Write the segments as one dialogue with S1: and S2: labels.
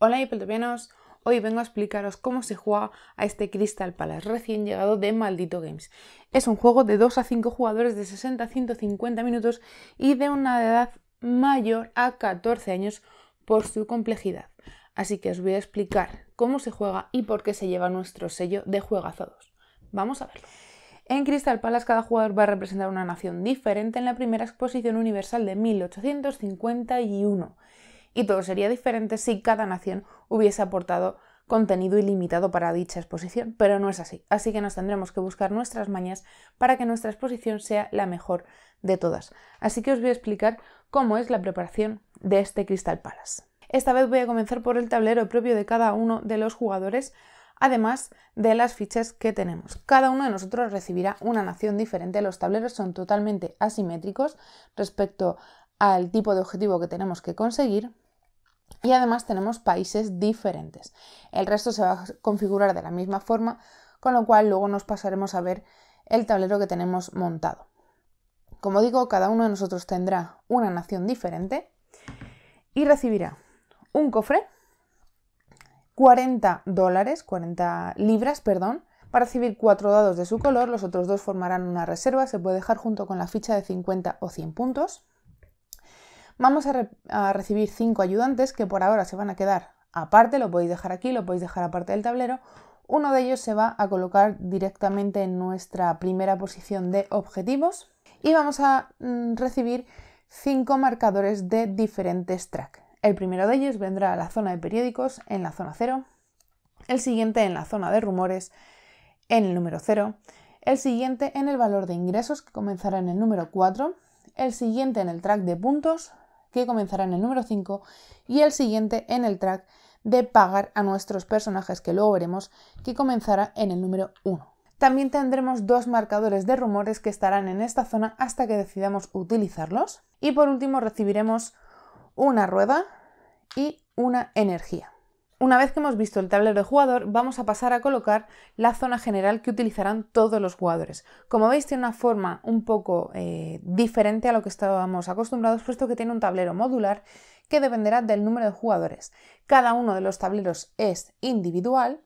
S1: Hola peltopianos, hoy vengo a explicaros cómo se juega a este Crystal Palace recién llegado de Maldito Games. Es un juego de 2 a 5 jugadores de 60 a 150 minutos y de una edad mayor a 14 años por su complejidad. Así que os voy a explicar cómo se juega y por qué se lleva nuestro sello de juegazados. Vamos a verlo. En Crystal Palace cada jugador va a representar una nación diferente en la primera exposición universal de 1851 y todo sería diferente si cada nación hubiese aportado contenido ilimitado para dicha exposición, pero no es así, así que nos tendremos que buscar nuestras mañas para que nuestra exposición sea la mejor de todas. Así que os voy a explicar cómo es la preparación de este Crystal Palace. Esta vez voy a comenzar por el tablero propio de cada uno de los jugadores, además de las fichas que tenemos. Cada uno de nosotros recibirá una nación diferente, los tableros son totalmente asimétricos respecto al tipo de objetivo que tenemos que conseguir y además tenemos países diferentes. El resto se va a configurar de la misma forma, con lo cual luego nos pasaremos a ver el tablero que tenemos montado. Como digo, cada uno de nosotros tendrá una nación diferente y recibirá un cofre, 40 dólares, 40 libras, perdón, para recibir cuatro dados de su color, los otros dos formarán una reserva, se puede dejar junto con la ficha de 50 o 100 puntos. Vamos a, recibir cinco ayudantes que por ahora se van a quedar aparte, lo podéis dejar aquí, lo podéis dejar aparte del tablero. Uno de ellos se va a colocar directamente en nuestra primera posición de objetivos y vamos a mm, recibir cinco marcadores de diferentes track. El primero de ellos vendrá a la zona de periódicos en la zona 0, el siguiente en la zona de rumores en el número 0, el siguiente en el valor de ingresos que comenzará en el número 4, el siguiente en el track de puntos, que comenzará en el número 5, y el siguiente en el track de pagar a nuestros personajes, que luego veremos, que comenzará en el número 1. También tendremos dos marcadores de rumores que estarán en esta zona hasta que decidamos utilizarlos. Y por último recibiremos una rueda y una energía. Una vez que hemos visto el tablero de jugador, vamos a pasar a colocar la zona general que utilizarán todos los jugadores. Como veis, tiene una forma un poco eh, diferente a lo que estábamos acostumbrados, puesto que tiene un tablero modular que dependerá del número de jugadores. Cada uno de los tableros es individual,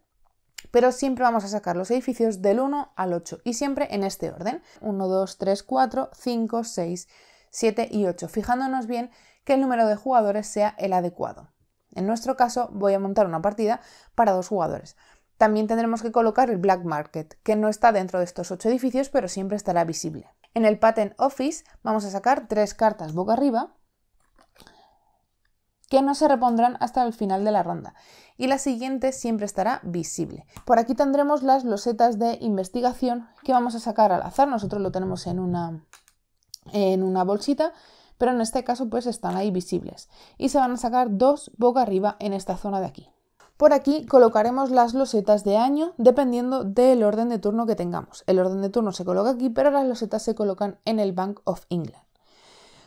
S1: pero siempre vamos a sacar los edificios del 1 al 8 y siempre en este orden. 1, 2, 3, 4, 5, 6, 7 y 8, fijándonos bien que el número de jugadores sea el adecuado. En nuestro caso, voy a montar una partida para dos jugadores. También tendremos que colocar el Black Market, que no está dentro de estos ocho edificios, pero siempre estará visible. En el Patent Office vamos a sacar tres cartas boca arriba, que no se repondrán hasta el final de la ronda y la siguiente siempre estará visible. Por aquí tendremos las losetas de investigación que vamos a sacar al azar, nosotros lo tenemos en una, en una bolsita pero en este caso pues están ahí visibles y se van a sacar dos boca arriba en esta zona de aquí. Por aquí colocaremos las losetas de año dependiendo del orden de turno que tengamos. El orden de turno se coloca aquí, pero las losetas se colocan en el Bank of England.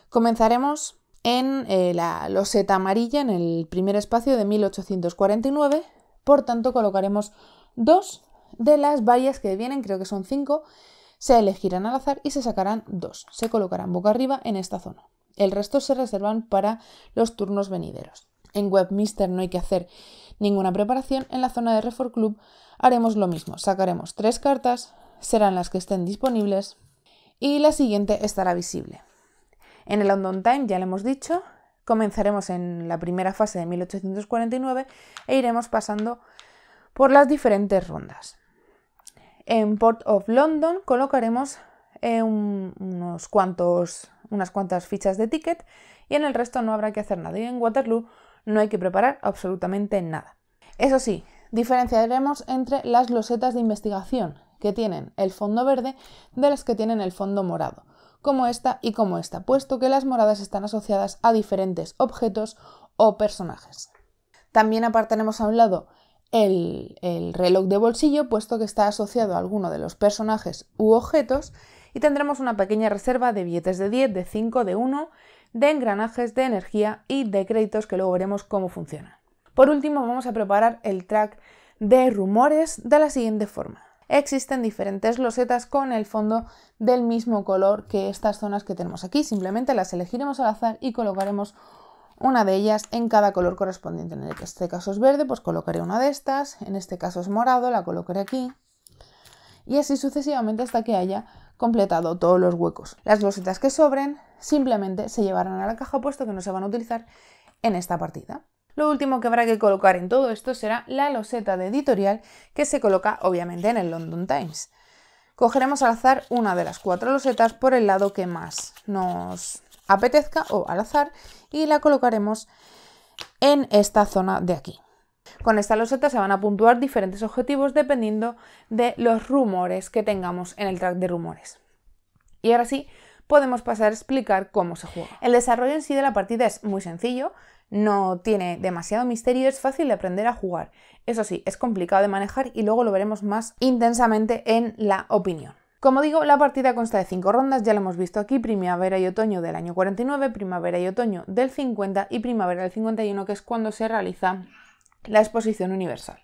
S1: Comenzaremos en eh, la loseta amarilla, en el primer espacio de 1849, por tanto colocaremos dos de las vallas que vienen, creo que son cinco, se elegirán al azar y se sacarán dos. Se colocarán boca arriba en esta zona. El resto se reservan para los turnos venideros. En Webmister no hay que hacer ninguna preparación. En la zona de Refor Club haremos lo mismo. Sacaremos tres cartas, serán las que estén disponibles y la siguiente estará visible. En el London Time, ya lo hemos dicho, comenzaremos en la primera fase de 1849 e iremos pasando por las diferentes rondas. En Port of London colocaremos eh, unos cuantos unas cuantas fichas de ticket y en el resto no habrá que hacer nada. Y en Waterloo no hay que preparar absolutamente nada. Eso sí, diferenciaremos entre las losetas de investigación que tienen el fondo verde de las que tienen el fondo morado, como esta y como esta, puesto que las moradas están asociadas a diferentes objetos o personajes. También apartaremos a un lado el, el reloj de bolsillo, puesto que está asociado a alguno de los personajes u objetos, y tendremos una pequeña reserva de billetes de 10, de 5, de 1, de engranajes, de energía y de créditos que luego veremos cómo funciona. Por último vamos a preparar el track de rumores de la siguiente forma. Existen diferentes losetas con el fondo del mismo color que estas zonas que tenemos aquí. Simplemente las elegiremos al azar y colocaremos una de ellas en cada color correspondiente. En este caso es verde, pues colocaré una de estas. En este caso es morado, la colocaré aquí y así sucesivamente hasta que haya completado todos los huecos. Las losetas que sobren simplemente se llevarán a la caja puesto que no se van a utilizar en esta partida. Lo último que habrá que colocar en todo esto será la loseta de editorial que se coloca obviamente en el London Times. Cogeremos al azar una de las cuatro losetas por el lado que más nos apetezca o al azar y la colocaremos en esta zona de aquí. Con esta loseta se van a puntuar diferentes objetivos dependiendo de los rumores que tengamos en el track de rumores. Y ahora sí, podemos pasar a explicar cómo se juega. El desarrollo en sí de la partida es muy sencillo, no tiene demasiado misterio, es fácil de aprender a jugar. Eso sí, es complicado de manejar y luego lo veremos más intensamente en la opinión. Como digo, la partida consta de 5 rondas, ya lo hemos visto aquí, primavera y otoño del año 49, primavera y otoño del 50 y primavera del 51, que es cuando se realiza la exposición universal.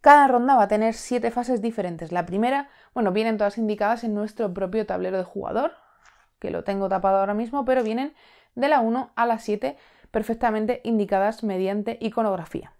S1: Cada ronda va a tener siete fases diferentes. La primera, bueno, vienen todas indicadas en nuestro propio tablero de jugador, que lo tengo tapado ahora mismo, pero vienen de la 1 a la 7 perfectamente indicadas mediante iconografía.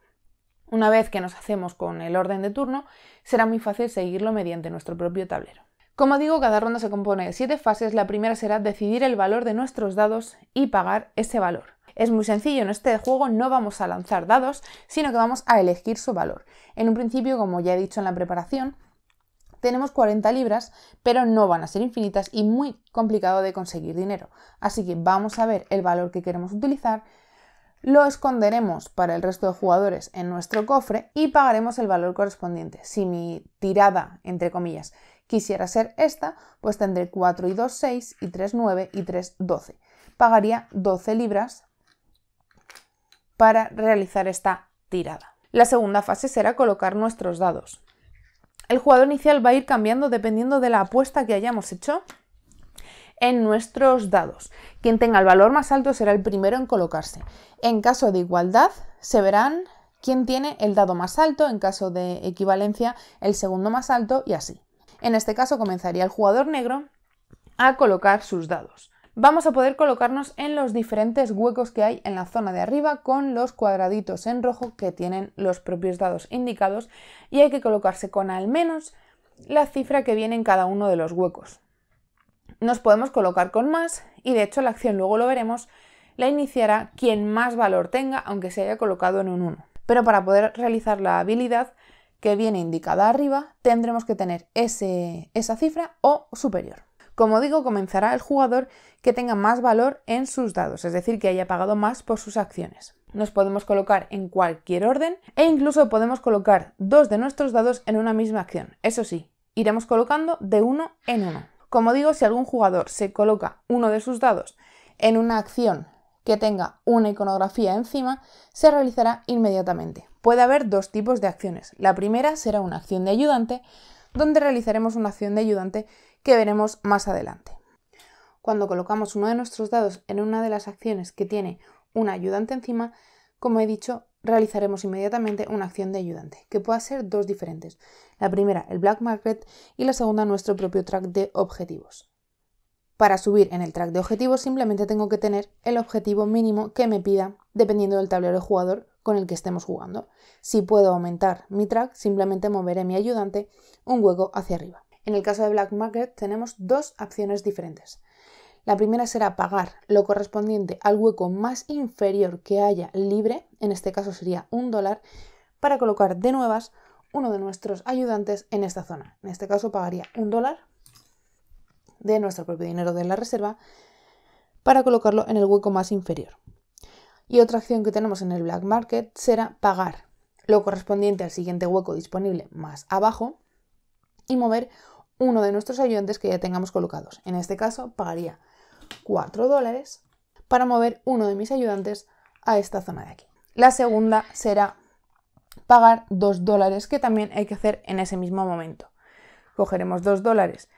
S1: Una vez que nos hacemos con el orden de turno, será muy fácil seguirlo mediante nuestro propio tablero. Como digo, cada ronda se compone de siete fases. La primera será decidir el valor de nuestros dados y pagar ese valor. Es muy sencillo, en este juego no vamos a lanzar dados, sino que vamos a elegir su valor. En un principio, como ya he dicho en la preparación, tenemos 40 libras, pero no van a ser infinitas y muy complicado de conseguir dinero. Así que vamos a ver el valor que queremos utilizar, lo esconderemos para el resto de jugadores en nuestro cofre y pagaremos el valor correspondiente. Si mi tirada, entre comillas, quisiera ser esta, pues tendré 4 y 2, 6 y 3, 9 y 3, 12. Pagaría 12 libras para realizar esta tirada. La segunda fase será colocar nuestros dados. El jugador inicial va a ir cambiando dependiendo de la apuesta que hayamos hecho en nuestros dados. Quien tenga el valor más alto será el primero en colocarse. En caso de igualdad, se verán quién tiene el dado más alto, en caso de equivalencia, el segundo más alto y así. En este caso comenzaría el jugador negro a colocar sus dados. Vamos a poder colocarnos en los diferentes huecos que hay en la zona de arriba con los cuadraditos en rojo que tienen los propios dados indicados y hay que colocarse con al menos la cifra que viene en cada uno de los huecos. Nos podemos colocar con más y de hecho la acción luego lo veremos la iniciará quien más valor tenga aunque se haya colocado en un 1. Pero para poder realizar la habilidad que viene indicada arriba, tendremos que tener esa cifra o superior. Como digo, comenzará el jugador que tenga más valor en sus dados, es decir, que haya pagado más por sus acciones. Nos podemos colocar en cualquier orden e incluso podemos colocar dos de nuestros dados en una misma acción. Eso sí, iremos colocando de uno en uno. Como digo, si algún jugador se coloca uno de sus dados en una acción que tenga una iconografía encima se realizará inmediatamente. Puede haber dos tipos de acciones. La primera será una acción de ayudante, donde realizaremos una acción de ayudante que veremos más adelante. Cuando colocamos uno de nuestros dados en una de las acciones que tiene una ayudante encima, como he dicho, realizaremos inmediatamente una acción de ayudante, que puede ser dos diferentes. La primera, el Black Market, y la segunda, nuestro propio track de objetivos. Para subir en el track de objetivos simplemente tengo que tener el objetivo mínimo que me pida dependiendo del tablero de jugador con el que estemos jugando. Si puedo aumentar mi track, simplemente moveré mi ayudante un hueco hacia arriba. En el caso de Black Market tenemos dos acciones diferentes. La primera será pagar lo correspondiente al hueco más inferior que haya libre, en este caso sería un dólar, para colocar de nuevas uno de nuestros ayudantes en esta zona. En este caso pagaría un dólar de nuestro propio dinero de la reserva para colocarlo en el hueco más inferior. Y otra acción que tenemos en el black market será pagar lo correspondiente al siguiente hueco disponible más abajo y mover uno de nuestros ayudantes que ya tengamos colocados. En este caso pagaría 4 dólares para mover uno de mis ayudantes a esta zona de aquí. La segunda será pagar 2 dólares que también hay que hacer en ese mismo momento. Cogeremos 2 dólares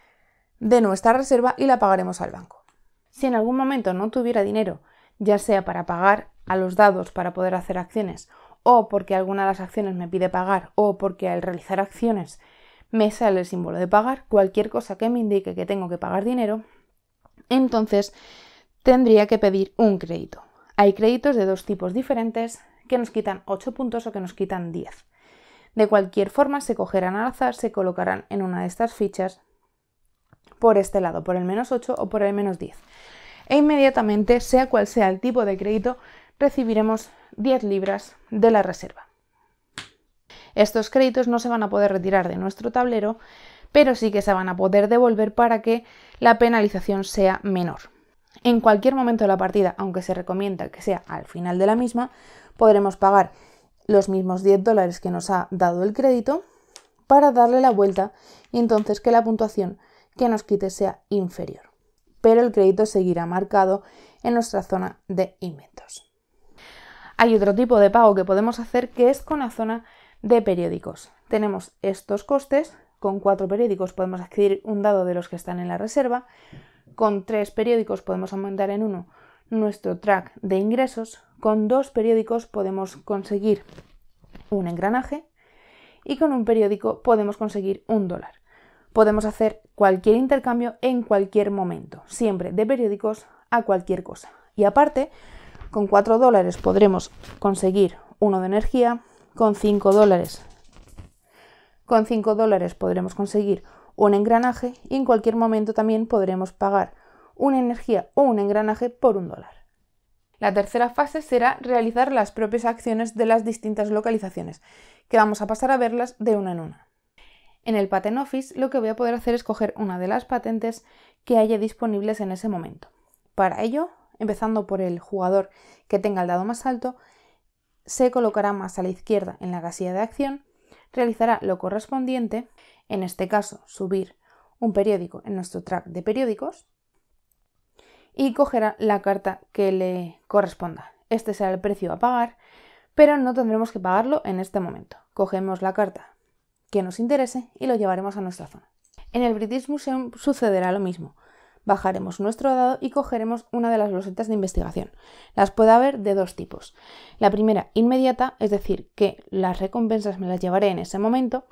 S1: de nuestra reserva y la pagaremos al banco. Si en algún momento no tuviera dinero, ya sea para pagar a los dados para poder hacer acciones, o porque alguna de las acciones me pide pagar, o porque al realizar acciones me sale el símbolo de pagar, cualquier cosa que me indique que tengo que pagar dinero, entonces tendría que pedir un crédito. Hay créditos de dos tipos diferentes que nos quitan 8 puntos o que nos quitan 10. De cualquier forma, se cogerán al azar, se colocarán en una de estas fichas por este lado, por el menos 8 o por el menos 10. E inmediatamente, sea cual sea el tipo de crédito, recibiremos 10 libras de la reserva. Estos créditos no se van a poder retirar de nuestro tablero, pero sí que se van a poder devolver para que la penalización sea menor. En cualquier momento de la partida, aunque se recomienda que sea al final de la misma, podremos pagar los mismos 10 dólares que nos ha dado el crédito para darle la vuelta y entonces que la puntuación que nos quite sea inferior. Pero el crédito seguirá marcado en nuestra zona de inventos. Hay otro tipo de pago que podemos hacer que es con la zona de periódicos. Tenemos estos costes, con cuatro periódicos podemos adquirir un dado de los que están en la reserva, con tres periódicos podemos aumentar en uno nuestro track de ingresos, con dos periódicos podemos conseguir un engranaje y con un periódico podemos conseguir un dólar podemos hacer cualquier intercambio en cualquier momento, siempre de periódicos a cualquier cosa. Y aparte, con 4 dólares podremos conseguir uno de energía, con 5 dólares, con dólares podremos conseguir un engranaje y en cualquier momento también podremos pagar una energía o un engranaje por un dólar. La tercera fase será realizar las propias acciones de las distintas localizaciones, que vamos a pasar a verlas de una en una. En el Patent Office lo que voy a poder hacer es coger una de las patentes que haya disponibles en ese momento. Para ello, empezando por el jugador que tenga el dado más alto, se colocará más a la izquierda en la casilla de acción, realizará lo correspondiente, en este caso subir un periódico en nuestro track de periódicos, y cogerá la carta que le corresponda. Este será el precio a pagar, pero no tendremos que pagarlo en este momento. Cogemos la carta que nos interese y lo llevaremos a nuestra zona. En el British Museum sucederá lo mismo. Bajaremos nuestro dado y cogeremos una de las losetas de investigación. Las puede haber de dos tipos. La primera inmediata, es decir, que las recompensas me las llevaré en ese momento.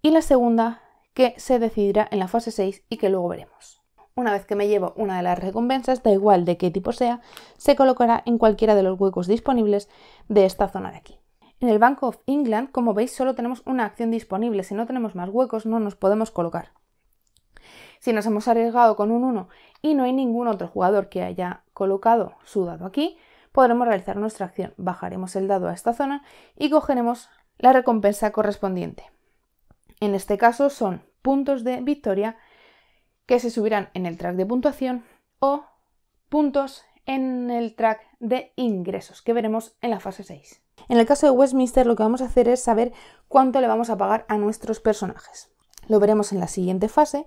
S1: Y la segunda, que se decidirá en la fase 6 y que luego veremos. Una vez que me llevo una de las recompensas, da igual de qué tipo sea, se colocará en cualquiera de los huecos disponibles de esta zona de aquí. En el Bank of England, como veis, solo tenemos una acción disponible. Si no tenemos más huecos, no nos podemos colocar. Si nos hemos arriesgado con un 1 y no hay ningún otro jugador que haya colocado su dado aquí, podremos realizar nuestra acción. Bajaremos el dado a esta zona y cogeremos la recompensa correspondiente. En este caso son puntos de victoria que se subirán en el track de puntuación o puntos en el track de ingresos que veremos en la fase 6. En el caso de Westminster lo que vamos a hacer es saber cuánto le vamos a pagar a nuestros personajes. Lo veremos en la siguiente fase,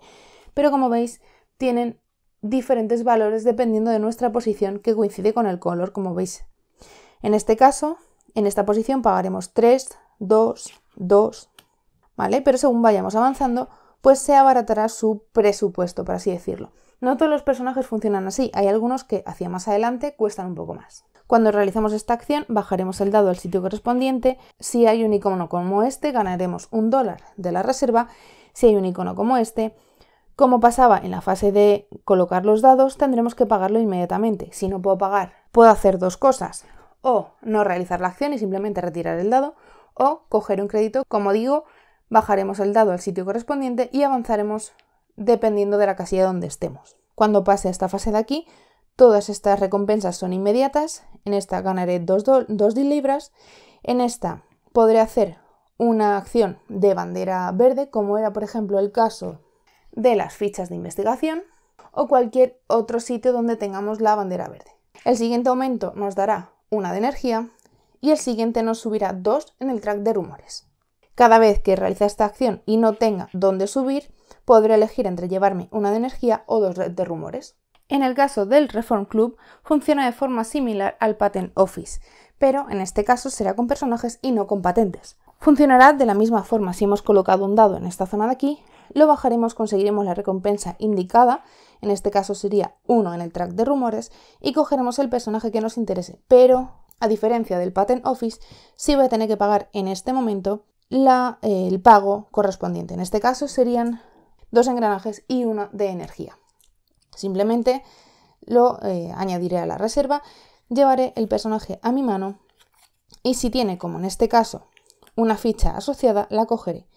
S1: pero como veis tienen diferentes valores dependiendo de nuestra posición que coincide con el color, como veis. En este caso, en esta posición pagaremos 3, 2, 2, ¿vale? Pero según vayamos avanzando, pues se abaratará su presupuesto, por así decirlo. No todos los personajes funcionan así, hay algunos que hacia más adelante cuestan un poco más. Cuando realizamos esta acción, bajaremos el dado al sitio correspondiente. Si hay un icono como este, ganaremos un dólar de la reserva. Si hay un icono como este, como pasaba en la fase de colocar los dados, tendremos que pagarlo inmediatamente. Si no puedo pagar, puedo hacer dos cosas. O no realizar la acción y simplemente retirar el dado. O coger un crédito. Como digo, bajaremos el dado al sitio correspondiente y avanzaremos dependiendo de la casilla donde estemos. Cuando pase a esta fase de aquí, todas estas recompensas son inmediatas en esta ganaré 2 libras, en esta podré hacer una acción de bandera verde, como era por ejemplo el caso de las fichas de investigación o cualquier otro sitio donde tengamos la bandera verde. El siguiente aumento nos dará una de energía y el siguiente nos subirá dos en el track de rumores. Cada vez que realice esta acción y no tenga dónde subir, podré elegir entre llevarme una de energía o dos de rumores. En el caso del Reform Club, funciona de forma similar al Patent Office, pero en este caso será con personajes y no con patentes. Funcionará de la misma forma, si hemos colocado un dado en esta zona de aquí, lo bajaremos, conseguiremos la recompensa indicada, en este caso sería uno en el track de rumores, y cogeremos el personaje que nos interese, pero a diferencia del Patent Office, sí voy a tener que pagar en este momento eh, el pago correspondiente. En este caso serían dos engranajes y uno de energía. Simplemente lo eh, añadiré a la reserva, llevaré el personaje a mi mano y si tiene, como en este caso, una ficha asociada, la cogeré.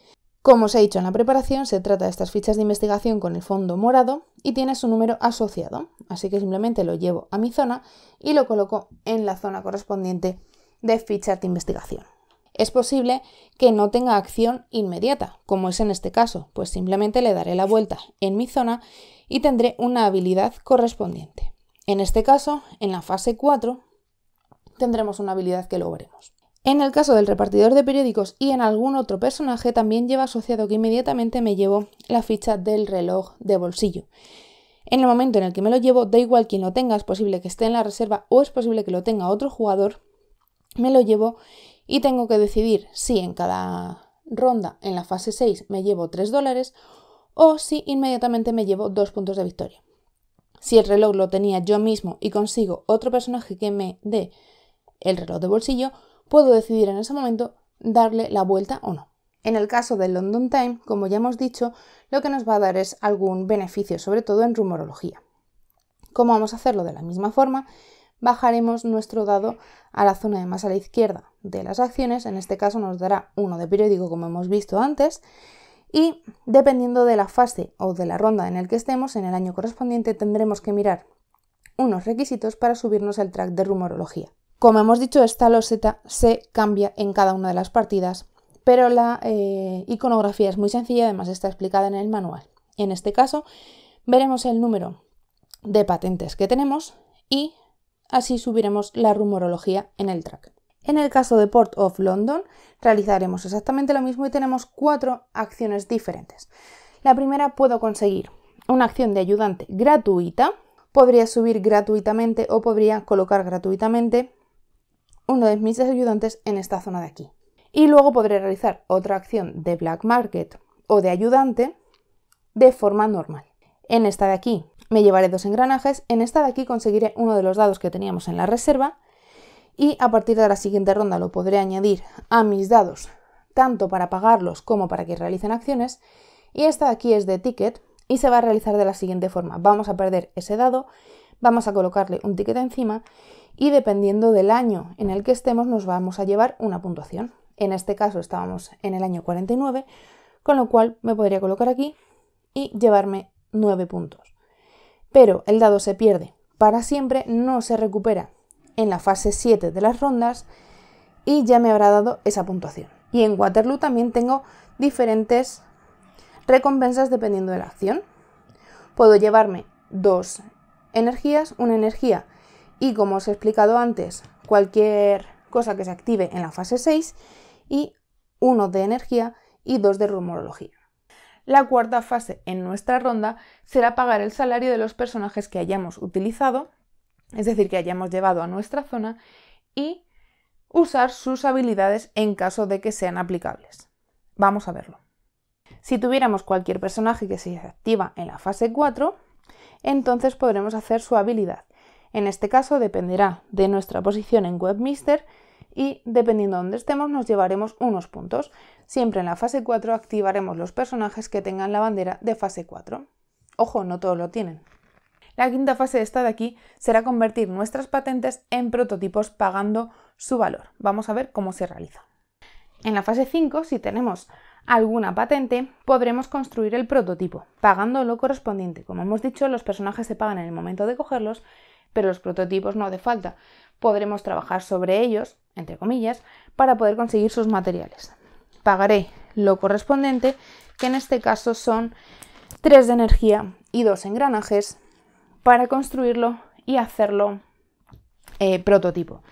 S1: Como os he dicho en la preparación, se trata de estas fichas de investigación con el fondo morado y tiene su número asociado, así que simplemente lo llevo a mi zona y lo coloco en la zona correspondiente de fichas de investigación. Es posible que no tenga acción inmediata, como es en este caso, pues simplemente le daré la vuelta en mi zona y tendré una habilidad correspondiente. En este caso, en la fase 4, tendremos una habilidad que logremos. En el caso del repartidor de periódicos y en algún otro personaje también lleva asociado que inmediatamente me llevo la ficha del reloj de bolsillo. En el momento en el que me lo llevo, da igual quien lo tenga, es posible que esté en la reserva o es posible que lo tenga otro jugador, me lo llevo y tengo que decidir si en cada ronda, en la fase 6, me llevo 3 dólares o si inmediatamente me llevo dos puntos de victoria. Si el reloj lo tenía yo mismo y consigo otro personaje que me dé el reloj de bolsillo, puedo decidir en ese momento darle la vuelta o no. En el caso del London Time, como ya hemos dicho, lo que nos va a dar es algún beneficio, sobre todo en rumorología. ¿Cómo vamos a hacerlo de la misma forma? Bajaremos nuestro dado a la zona de más a la izquierda de las acciones, en este caso nos dará uno de periódico como hemos visto antes, y dependiendo de la fase o de la ronda en el que estemos, en el año correspondiente tendremos que mirar unos requisitos para subirnos al track de rumorología. Como hemos dicho, esta loseta se cambia en cada una de las partidas, pero la eh, iconografía es muy sencilla, además está explicada en el manual. En este caso, veremos el número de patentes que tenemos y así subiremos la rumorología en el track. En el caso de Port of London, realizaremos exactamente lo mismo y tenemos cuatro acciones diferentes. La primera, puedo conseguir una acción de ayudante gratuita, podría subir gratuitamente o podría colocar gratuitamente uno de mis ayudantes en esta zona de aquí. Y luego podré realizar otra acción de black market o de ayudante de forma normal. En esta de aquí me llevaré dos engranajes, en esta de aquí conseguiré uno de los dados que teníamos en la reserva y a partir de la siguiente ronda lo podré añadir a mis dados, tanto para pagarlos como para que realicen acciones. Y esta de aquí es de ticket y se va a realizar de la siguiente forma. Vamos a perder ese dado, vamos a colocarle un ticket encima y dependiendo del año en el que estemos nos vamos a llevar una puntuación. En este caso estábamos en el año 49, con lo cual me podría colocar aquí y llevarme 9 puntos. Pero el dado se pierde para siempre, no se recupera en la fase 7 de las rondas y ya me habrá dado esa puntuación. Y en Waterloo también tengo diferentes recompensas dependiendo de la acción. Puedo llevarme dos energías, una energía y como os he explicado antes, cualquier cosa que se active en la fase 6 y uno de energía y dos de rumorología. La cuarta fase en nuestra ronda será pagar el salario de los personajes que hayamos utilizado es decir, que hayamos llevado a nuestra zona y usar sus habilidades en caso de que sean aplicables. Vamos a verlo. Si tuviéramos cualquier personaje que se activa en la fase 4, entonces podremos hacer su habilidad. En este caso dependerá de nuestra posición en Webmister y dependiendo de dónde estemos nos llevaremos unos puntos. Siempre en la fase 4 activaremos los personajes que tengan la bandera de fase 4. Ojo, no todos lo tienen. La quinta fase de esta de aquí será convertir nuestras patentes en prototipos pagando su valor. Vamos a ver cómo se realiza. En la fase 5, si tenemos alguna patente, podremos construir el prototipo, pagando lo correspondiente. Como hemos dicho, los personajes se pagan en el momento de cogerlos, pero los prototipos no de falta. Podremos trabajar sobre ellos, entre comillas, para poder conseguir sus materiales. Pagaré lo correspondiente, que en este caso son 3 de energía y 2 engranajes, para construirlo y hacerlo eh, prototipo.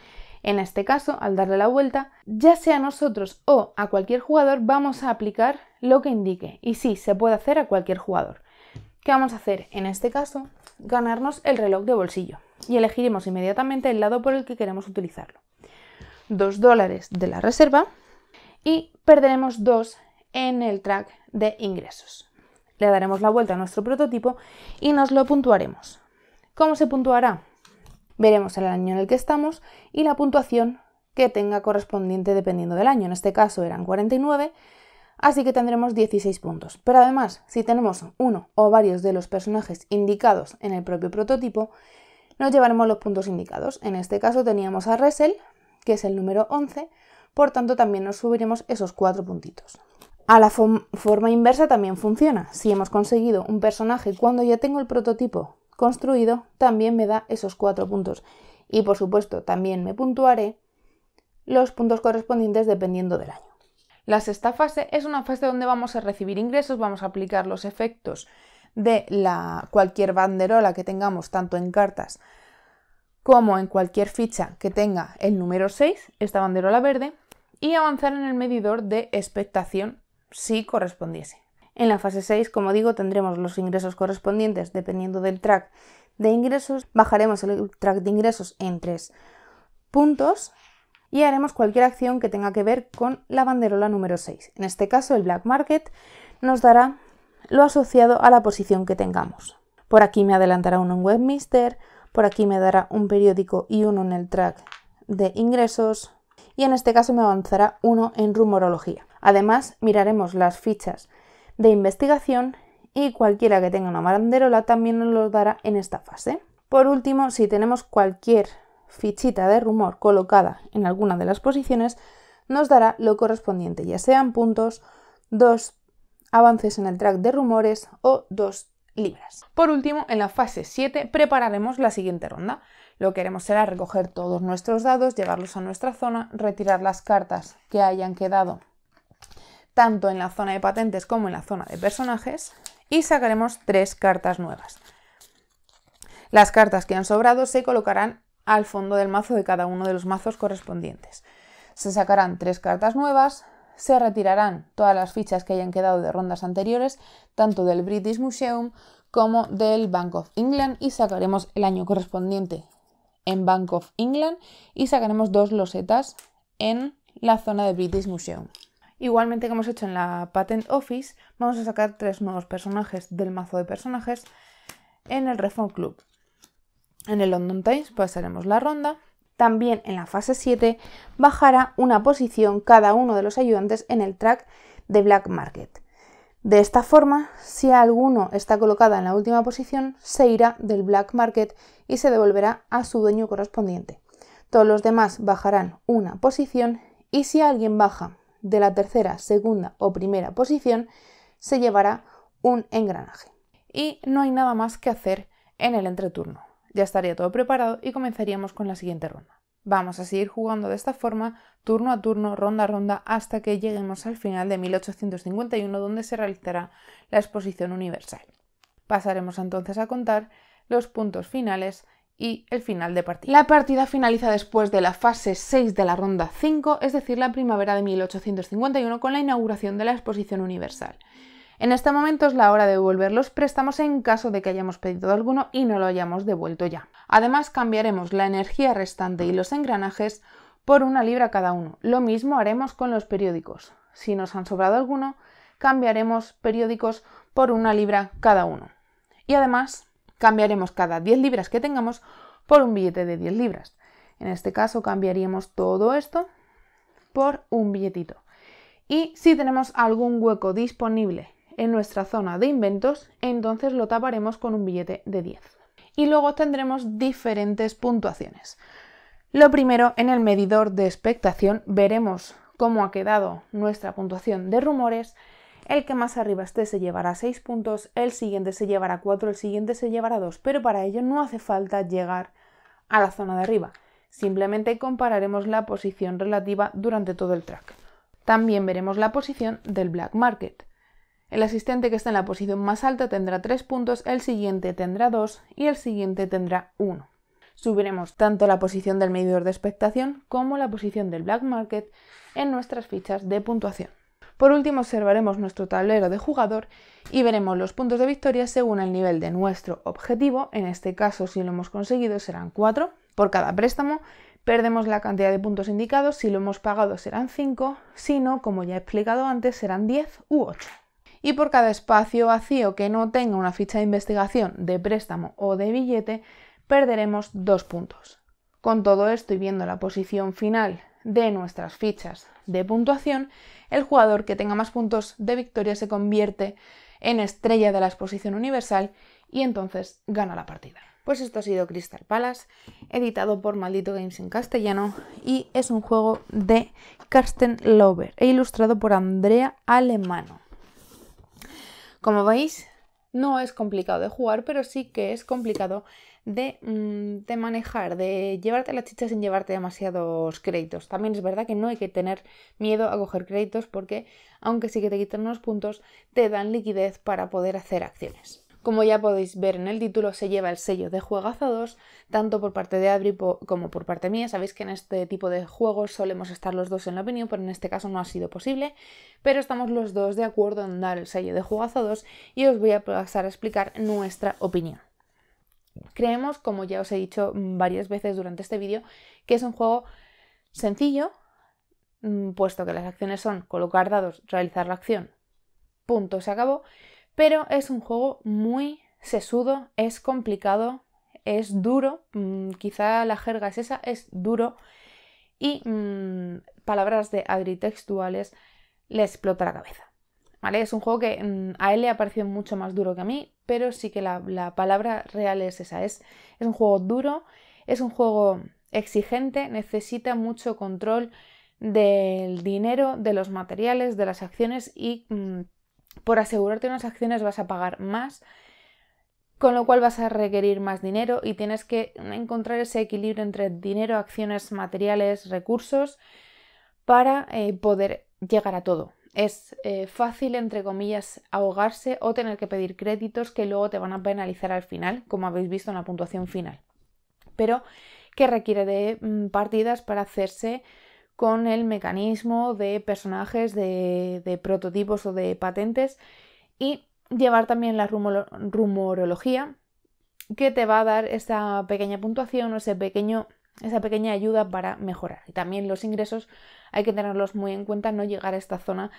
S1: En este caso, al darle la vuelta, ya sea nosotros o a cualquier jugador, vamos a aplicar lo que indique. Y sí, se puede hacer a cualquier jugador. ¿Qué vamos a hacer? En este caso, ganarnos el reloj de bolsillo y elegiremos inmediatamente el lado por el que queremos utilizarlo. dos dólares de la reserva y perderemos dos en el track de ingresos. Le daremos la vuelta a nuestro prototipo y nos lo puntuaremos. ¿Cómo se puntuará? Veremos el año en el que estamos y la puntuación que tenga correspondiente dependiendo del año. En este caso eran 49, así que tendremos 16 puntos. Pero además, si tenemos uno o varios de los personajes indicados en el propio prototipo, nos llevaremos los puntos indicados. En este caso teníamos a Resel, que es el número 11, por tanto también nos subiremos esos cuatro puntitos. A la forma inversa también funciona. Si hemos conseguido un personaje cuando ya tengo el prototipo construido también me da esos cuatro puntos. Y por supuesto, también me puntuaré los puntos correspondientes dependiendo del año. La sexta fase es una fase donde vamos a recibir ingresos, vamos a aplicar los efectos de la, cualquier banderola que tengamos, tanto en cartas como en cualquier ficha que tenga el número 6, esta banderola verde, y avanzar en el medidor de expectación si correspondiese. En la fase 6, como digo, tendremos los ingresos correspondientes dependiendo del track de ingresos. Bajaremos el track de ingresos en tres puntos y haremos cualquier acción que tenga que ver con la banderola número 6. En este caso, el black market nos dará lo asociado a la posición que tengamos. Por aquí me adelantará uno en Webmister, por aquí me dará un periódico y uno en el track de ingresos y en este caso me avanzará uno en rumorología. Además, miraremos las fichas de investigación y cualquiera que tenga una maranderola también nos los dará en esta fase. Por último, si tenemos cualquier fichita de rumor colocada en alguna de las posiciones, nos dará lo correspondiente, ya sean puntos, dos avances en el track de rumores o dos libras. Por último, en la fase 7 prepararemos la siguiente ronda. Lo que haremos será recoger todos nuestros dados, llevarlos a nuestra zona, retirar las cartas que hayan quedado tanto en la zona de patentes como en la zona de personajes, y sacaremos tres cartas nuevas. Las cartas que han sobrado se colocarán al fondo del mazo de cada uno de los mazos correspondientes. Se sacarán tres cartas nuevas, se retirarán todas las fichas que hayan quedado de rondas anteriores, tanto del British Museum como del Bank of England, y sacaremos el año correspondiente en Bank of England y sacaremos dos losetas en la zona de British Museum. Igualmente que hemos hecho en la Patent Office, vamos a sacar tres nuevos personajes del mazo de personajes en el Reform Club. En el London Times pasaremos la ronda. También en la fase 7 bajará una posición cada uno de los ayudantes en el track de Black Market. De esta forma, si alguno está colocado en la última posición, se irá del Black Market y se devolverá a su dueño correspondiente. Todos los demás bajarán una posición y si alguien baja de la tercera, segunda o primera posición se llevará un engranaje. Y no hay nada más que hacer en el entreturno. Ya estaría todo preparado y comenzaríamos con la siguiente ronda. Vamos a seguir jugando de esta forma, turno a turno, ronda a ronda, hasta que lleguemos al final de 1851, donde se realizará la exposición universal. Pasaremos entonces a contar los puntos finales y el final de partida. La partida finaliza después de la fase 6 de la ronda 5, es decir, la primavera de 1851 con la inauguración de la Exposición Universal. En este momento es la hora de devolver los préstamos en caso de que hayamos pedido alguno y no lo hayamos devuelto ya. Además, cambiaremos la energía restante y los engranajes por una libra cada uno. Lo mismo haremos con los periódicos. Si nos han sobrado alguno, cambiaremos periódicos por una libra cada uno. Y además, cambiaremos cada 10 libras que tengamos por un billete de 10 libras. En este caso cambiaríamos todo esto por un billetito. Y si tenemos algún hueco disponible en nuestra zona de inventos, entonces lo taparemos con un billete de 10. Y luego tendremos diferentes puntuaciones. Lo primero, en el medidor de expectación veremos cómo ha quedado nuestra puntuación de rumores el que más arriba esté se llevará 6 puntos, el siguiente se llevará 4, el siguiente se llevará 2, pero para ello no hace falta llegar a la zona de arriba. Simplemente compararemos la posición relativa durante todo el track. También veremos la posición del black market. El asistente que está en la posición más alta tendrá 3 puntos, el siguiente tendrá 2 y el siguiente tendrá 1. Subiremos tanto la posición del medidor de expectación como la posición del black market en nuestras fichas de puntuación. Por último, observaremos nuestro tablero de jugador y veremos los puntos de victoria según el nivel de nuestro objetivo. En este caso, si lo hemos conseguido, serán 4 por cada préstamo. Perdemos la cantidad de puntos indicados, si lo hemos pagado serán 5, si no, como ya he explicado antes, serán 10 u 8 y por cada espacio vacío que no tenga una ficha de investigación de préstamo o de billete, perderemos 2 puntos. Con todo esto y viendo la posición final de nuestras fichas de puntuación, el jugador que tenga más puntos de victoria se convierte en estrella de la exposición universal y entonces gana la partida. Pues esto ha sido Crystal Palace, editado por Maldito Games en castellano y es un juego de Karsten Lover, e ilustrado por Andrea Alemano. Como veis, no es complicado de jugar, pero sí que es complicado Mm, de, manejar, de llevarte la chicha sin llevarte demasiados créditos. También es verdad que no hay que tener miedo a coger créditos porque, aunque sí que te quitan unos puntos, te dan liquidez para poder hacer acciones. Como ya podéis ver en el título, se lleva el sello de Juegazo 2, tanto por parte de Adri como por parte mía. Sabéis que en este tipo de juegos solemos estar los dos en la opinión, pero en este caso no ha sido posible. Pero estamos los dos de acuerdo en dar el sello de Juegazo 2 y os voy a pasar a explicar nuestra opinión. Creemos, como ya os he dicho mm, varias veces durante este vídeo, que es un juego sencillo, mm, puesto que las acciones son colocar dados, realizar la acción, punto, se acabó, pero es un juego muy sesudo, es complicado, es duro, mm, quizá la jerga es esa, es duro, y palabras de agritextuales le explota la cabeza. Es un juego que mm, a él le ha parecido mucho más duro que a mí, pero sí que la, palabra real es esa. Es, un juego duro, es un juego exigente, necesita mucho control del dinero, de los materiales, de las acciones y mm, por asegurarte unas acciones vas a pagar más con lo cual vas a requerir más dinero y tienes que encontrar ese equilibrio entre dinero, acciones, materiales, recursos para eh, poder llegar a todo, es eh, fácil, entre comillas, ahogarse o tener que pedir créditos que luego te van a penalizar al final, como habéis visto en la puntuación final. Pero que requiere de mm, partidas para hacerse con el mecanismo de personajes, de, prototipos o de patentes y llevar también la rumorología que te va a dar esta pequeña puntuación o ese pequeño esa pequeña ayuda para mejorar. Y también los ingresos hay que tenerlos muy en cuenta, no llegar a esta zona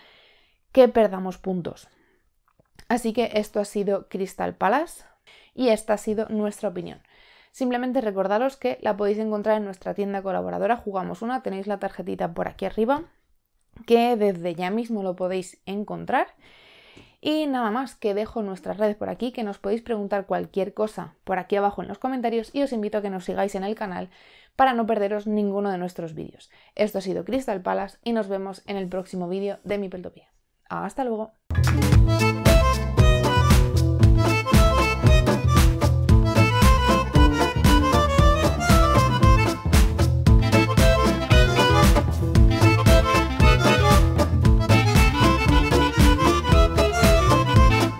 S1: que perdamos puntos. Así que esto ha sido Crystal Palace y esta ha sido nuestra opinión. Simplemente recordaros que la podéis encontrar en nuestra tienda colaboradora Jugamos Una, tenéis la tarjetita por aquí arriba, que desde ya mismo lo podéis encontrar. Y nada más, que dejo nuestras redes por aquí, que nos podéis preguntar cualquier cosa por aquí abajo en los comentarios y os invito a que nos sigáis en el canal para no perderos ninguno de nuestros vídeos. Esto ha sido Crystal Palace y nos vemos en el próximo vídeo de Mi Peltopía. ¡Hasta luego!